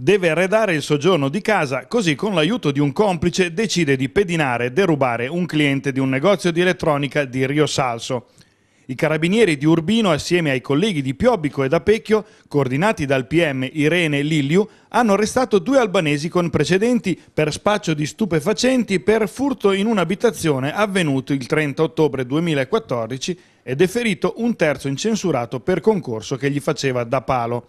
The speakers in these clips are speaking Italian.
Deve arredare il soggiorno di casa, così con l'aiuto di un complice decide di pedinare e derubare un cliente di un negozio di elettronica di Rio Salso. I carabinieri di Urbino, assieme ai colleghi di Piobbico e da Pecchio, coordinati dal PM Irene Lilliu, hanno arrestato due albanesi con precedenti per spaccio di stupefacenti per furto in un'abitazione avvenuto il 30 ottobre 2014 e deferito un terzo incensurato per concorso che gli faceva da palo.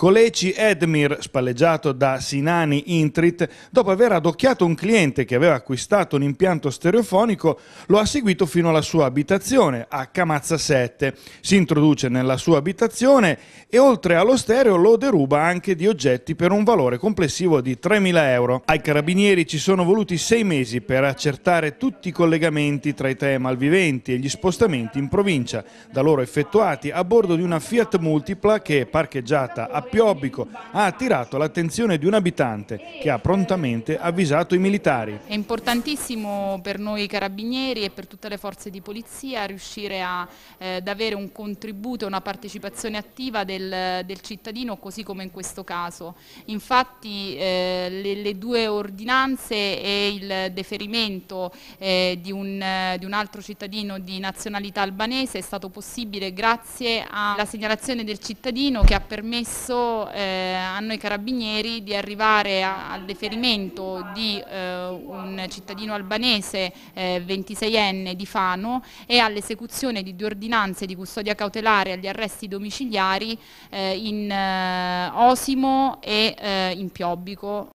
Coleci Edmir, spalleggiato da Sinani Intrit, dopo aver adocchiato un cliente che aveva acquistato un impianto stereofonico, lo ha seguito fino alla sua abitazione, a Camazza 7. Si introduce nella sua abitazione e oltre allo stereo lo deruba anche di oggetti per un valore complessivo di 3.000 euro. Ai carabinieri ci sono voluti sei mesi per accertare tutti i collegamenti tra i tre malviventi e gli spostamenti in provincia, da loro effettuati a bordo di una Fiat Multipla che, parcheggiata a Piobbico ha attirato l'attenzione di un abitante che ha prontamente avvisato i militari. È importantissimo per noi carabinieri e per tutte le forze di polizia riuscire a, eh, ad avere un contributo e una partecipazione attiva del, del, cittadino così come in questo caso. Infatti eh, le, le, due ordinanze e il deferimento eh, di, un, di un altro cittadino di nazionalità albanese è stato possibile grazie alla segnalazione del cittadino che ha permesso permesso eh, a noi carabinieri di arrivare a, al deferimento di eh, un cittadino albanese eh, 26enne di Fano e all'esecuzione di due ordinanze di custodia cautelare agli arresti domiciliari eh, in eh, Osimo e eh, in Piobbico.